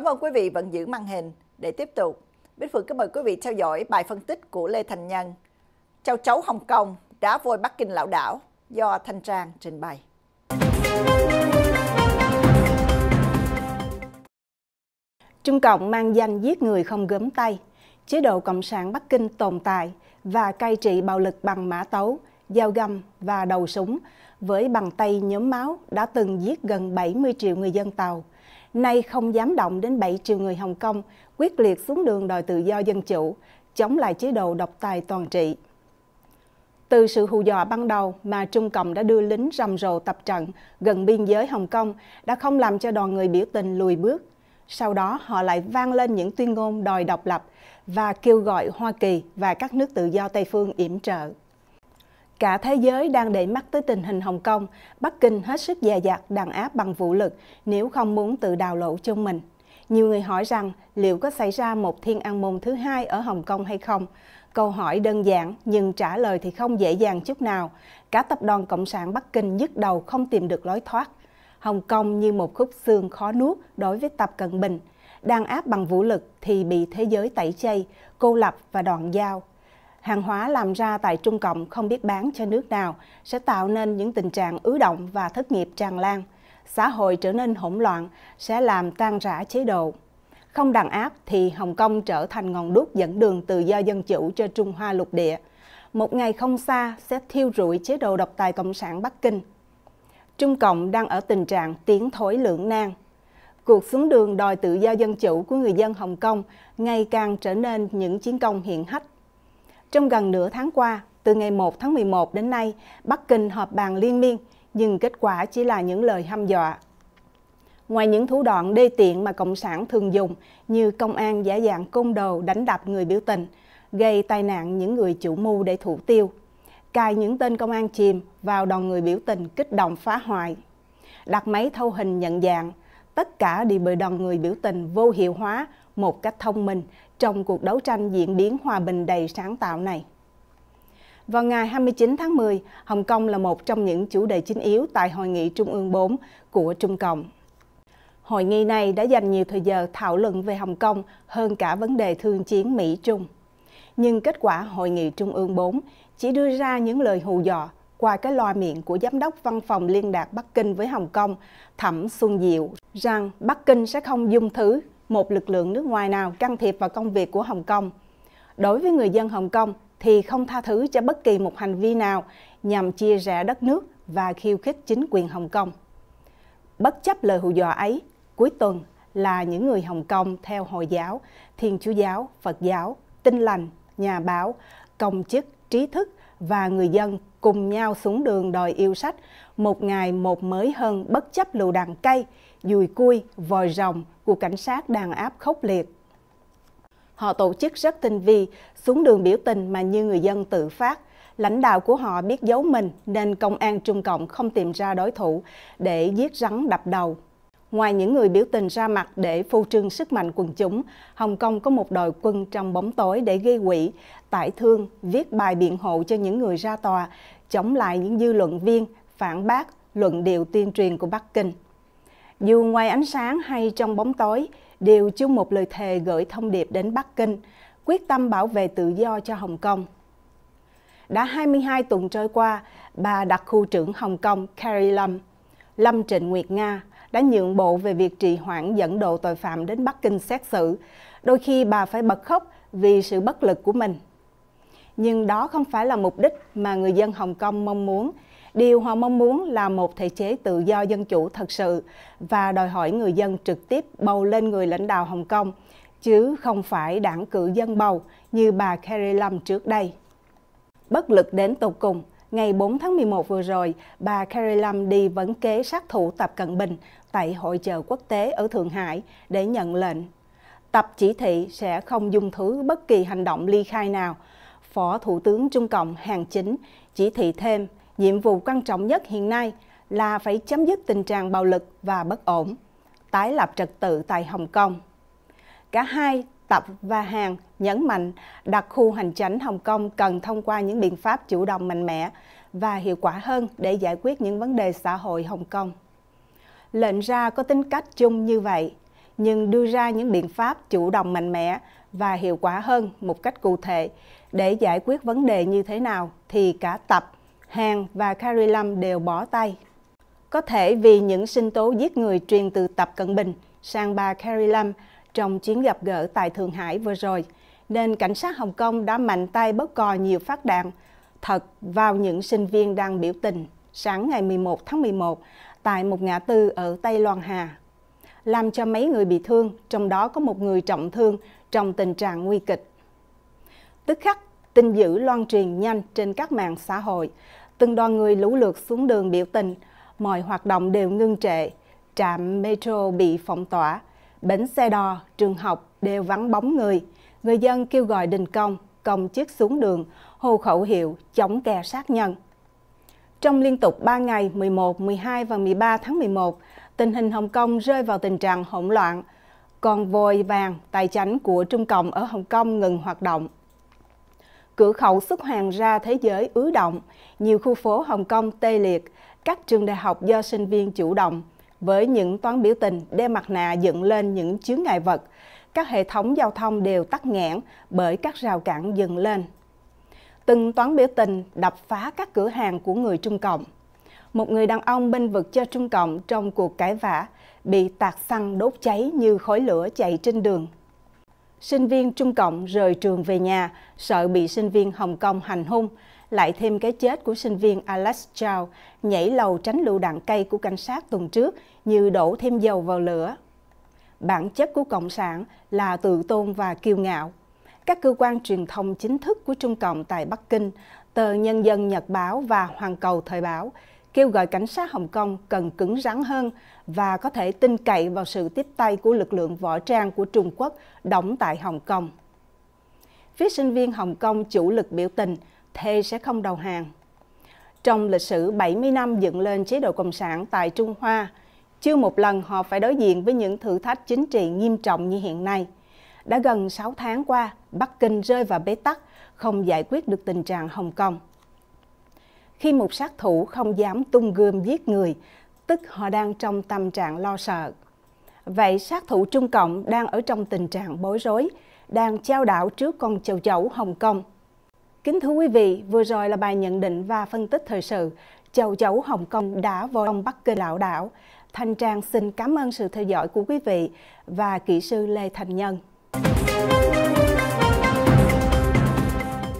Cảm ơn quý vị vẫn giữ màn hình để tiếp tục. Bích Phượng kính mời quý vị theo dõi bài phân tích của Lê Thành Nhân. Châu chấu Hồng Kông đá vôi Bắc Kinh lão đảo do Thanh Trang trình bày. Trung Cộng mang danh giết người không gớm tay, chế độ Cộng sản Bắc Kinh tồn tại và cai trị bạo lực bằng mã tấu, dao găm và đầu súng với bàn tay nhóm máu đã từng giết gần 70 triệu người dân Tàu nay không dám động đến 7 triệu người Hồng Kông quyết liệt xuống đường đòi tự do dân chủ, chống lại chế độ độc tài toàn trị. Từ sự hù dọa ban đầu mà Trung Cộng đã đưa lính rầm rộ tập trận gần biên giới Hồng Kông đã không làm cho đoàn người biểu tình lùi bước. Sau đó họ lại vang lên những tuyên ngôn đòi độc lập và kêu gọi Hoa Kỳ và các nước tự do Tây phương yểm trợ. Cả thế giới đang để mắt tới tình hình Hồng Kông, Bắc Kinh hết sức dè dặt đàn áp bằng vũ lực nếu không muốn tự đào lỗ chung mình. Nhiều người hỏi rằng liệu có xảy ra một thiên an môn thứ hai ở Hồng Kông hay không? Câu hỏi đơn giản nhưng trả lời thì không dễ dàng chút nào. Cả tập đoàn Cộng sản Bắc Kinh nhức đầu không tìm được lối thoát. Hồng Kông như một khúc xương khó nuốt đối với Tập Cận Bình. Đàn áp bằng vũ lực thì bị thế giới tẩy chay, cô lập và đoạn giao hàng hóa làm ra tại Trung Cộng không biết bán cho nước nào sẽ tạo nên những tình trạng ứ động và thất nghiệp tràn lan. Xã hội trở nên hỗn loạn sẽ làm tan rã chế độ. Không đàn áp thì Hồng Kông trở thành ngọn đuốc dẫn đường tự do dân chủ cho Trung Hoa lục địa. Một ngày không xa sẽ thiêu rụi chế độ độc tài Cộng sản Bắc Kinh. Trung Cộng đang ở tình trạng tiến thối lưỡng nan. Cuộc xuống đường đòi tự do dân chủ của người dân Hồng Kông ngày càng trở nên những chiến công hiện hách trong gần nửa tháng qua, từ ngày 1 tháng 11 đến nay, Bắc Kinh họp bàn liên miên, nhưng kết quả chỉ là những lời hăm dọa. Ngoài những thủ đoạn đê tiện mà Cộng sản thường dùng như công an giả dạng côn đồ đánh đập người biểu tình, gây tai nạn những người chủ mưu để thủ tiêu, cài những tên công an chìm vào đoàn người biểu tình kích động phá hoại, đặt máy thâu hình nhận dạng, tất cả đều bị đoàn người biểu tình vô hiệu hóa một cách thông minh trong cuộc đấu tranh diễn biến hòa bình đầy sáng tạo này. Vào ngày 29 tháng 10, Hồng Kông là một trong những chủ đề chính yếu tại Hội nghị Trung ương 4 của Trung Cộng. Hội nghị này đã dành nhiều thời giờ thảo luận về Hồng Kông hơn cả vấn đề thương chiến Mỹ-Trung. Nhưng kết quả Hội nghị Trung ương 4 chỉ đưa ra những lời hù dọa qua cái loa miệng của Giám đốc Văn phòng Liên đạt Bắc Kinh với Hồng Kông, Thẩm Xuân Diệu, rằng Bắc Kinh sẽ không dung thứ một lực lượng nước ngoài nào can thiệp vào công việc của Hồng Kông. Đối với người dân Hồng Kông thì không tha thứ cho bất kỳ một hành vi nào nhằm chia rẽ đất nước và khiêu khích chính quyền Hồng Kông. Bất chấp lời hù dọa ấy, cuối tuần là những người Hồng Kông theo Hồi giáo, Thiên Chúa giáo, Phật giáo, tinh lành, nhà báo, công chức, trí thức và người dân cùng nhau xuống đường đòi yêu sách, một ngày một mới hơn bất chấp lựu đạn cây, dùi cui, vòi rồng của cảnh sát đàn áp khốc liệt. Họ tổ chức rất tinh vi, xuống đường biểu tình mà như người dân tự phát. Lãnh đạo của họ biết giấu mình nên công an Trung Cộng không tìm ra đối thủ để giết rắn đập đầu, Ngoài những người biểu tình ra mặt để phô trương sức mạnh quần chúng, Hồng Kông có một đội quân trong bóng tối để gây quỹ, tải thương, viết bài biện hộ cho những người ra tòa, chống lại những dư luận viên, phản bác, luận điệu tuyên truyền của Bắc Kinh. Dù ngoài ánh sáng hay trong bóng tối, đều chung một lời thề gửi thông điệp đến Bắc Kinh, quyết tâm bảo vệ tự do cho Hồng Kông. Đã 22 tuần trôi qua, bà đặc khu trưởng Hồng Kông Carrie lâm Lâm Trịnh Nguyệt Nga, đã nhượng bộ về việc trì hoãn dẫn độ tội phạm đến Bắc Kinh xét xử. Đôi khi bà phải bật khóc vì sự bất lực của mình. Nhưng đó không phải là mục đích mà người dân Hồng Kông mong muốn. Điều họ mong muốn là một thể chế tự do dân chủ thật sự và đòi hỏi người dân trực tiếp bầu lên người lãnh đạo Hồng Kông, chứ không phải đảng cử dân bầu như bà Carrie Lam trước đây. Bất lực đến tột cùng, ngày 4 tháng 11 vừa rồi, bà Carrie Lam đi vấn kế sát thủ Tập Cận Bình tại hội chợ quốc tế ở Thượng Hải để nhận lệnh. Tập chỉ thị sẽ không dung thứ bất kỳ hành động ly khai nào. Phó Thủ tướng Trung Cộng Hàng Chính chỉ thị thêm nhiệm vụ quan trọng nhất hiện nay là phải chấm dứt tình trạng bạo lực và bất ổn, tái lập trật tự tại Hồng Kông. Cả hai Tập và Hàng nhấn mạnh đặc khu hành chánh Hồng Kông cần thông qua những biện pháp chủ động mạnh mẽ và hiệu quả hơn để giải quyết những vấn đề xã hội Hồng Kông lệnh ra có tính cách chung như vậy, nhưng đưa ra những biện pháp chủ động mạnh mẽ và hiệu quả hơn một cách cụ thể để giải quyết vấn đề như thế nào thì cả Tập, hàng và Carilam đều bỏ tay. Có thể vì những sinh tố giết người truyền từ Tập Cận Bình sang bà Carilam trong chuyến gặp gỡ tại Thượng Hải vừa rồi, nên cảnh sát Hồng Kông đã mạnh tay bóp cò nhiều phát đạn thật vào những sinh viên đang biểu tình sáng ngày 11 tháng 11 tại một ngã tư ở Tây Loan Hà, làm cho mấy người bị thương, trong đó có một người trọng thương trong tình trạng nguy kịch. Tức khắc, tin dữ loan truyền nhanh trên các mạng xã hội. Từng đoàn người lũ lượt xuống đường biểu tình, mọi hoạt động đều ngưng trệ. Trạm metro bị phong tỏa, bến xe đò, trường học đều vắng bóng người. Người dân kêu gọi đình công, công chiếc xuống đường, hô khẩu hiệu chống kẻ sát nhân. Trong liên tục 3 ngày 11, 12 và 13 tháng 11, tình hình Hồng Kông rơi vào tình trạng hỗn loạn. Còn vòi vàng, tài chánh của Trung Cộng ở Hồng Kông ngừng hoạt động. Cửa khẩu xuất hàng ra thế giới ứ động, nhiều khu phố Hồng Kông tê liệt, các trường đại học do sinh viên chủ động, với những toán biểu tình đeo mặt nạ dựng lên những chướng ngại vật. Các hệ thống giao thông đều tắt nghẽn bởi các rào cản dựng lên từng toán biểu tình đập phá các cửa hàng của người Trung Cộng. Một người đàn ông bên vực cho Trung Cộng trong cuộc cãi vã bị tạt xăng đốt cháy như khói lửa chạy trên đường. Sinh viên Trung Cộng rời trường về nhà, sợ bị sinh viên Hồng Kông hành hung, lại thêm cái chết của sinh viên Alex Chao nhảy lầu tránh lựu đạn cây của cảnh sát tuần trước như đổ thêm dầu vào lửa. Bản chất của Cộng sản là tự tôn và kiêu ngạo các cơ quan truyền thông chính thức của Trung Cộng tại Bắc Kinh, tờ Nhân dân Nhật Báo và Hoàn Cầu Thời báo kêu gọi cảnh sát Hồng Kông cần cứng rắn hơn và có thể tin cậy vào sự tiếp tay của lực lượng võ trang của Trung Quốc đóng tại Hồng Kông. Phía sinh viên Hồng Kông chủ lực biểu tình, thề sẽ không đầu hàng. Trong lịch sử 70 năm dựng lên chế độ Cộng sản tại Trung Hoa, chưa một lần họ phải đối diện với những thử thách chính trị nghiêm trọng như hiện nay – đã gần 6 tháng qua, Bắc Kinh rơi vào bế tắc, không giải quyết được tình trạng Hồng Kông. Khi một sát thủ không dám tung gươm giết người, tức họ đang trong tâm trạng lo sợ. Vậy sát thủ Trung Cộng đang ở trong tình trạng bối rối, đang trao đảo trước con châu chấu Hồng Kông. Kính thưa quý vị, vừa rồi là bài nhận định và phân tích thời sự. Châu chấu Hồng Kông đã vội ông Bắc Kinh lão đảo. Thanh Trang xin cảm ơn sự theo dõi của quý vị và kỹ sư Lê Thành Nhân.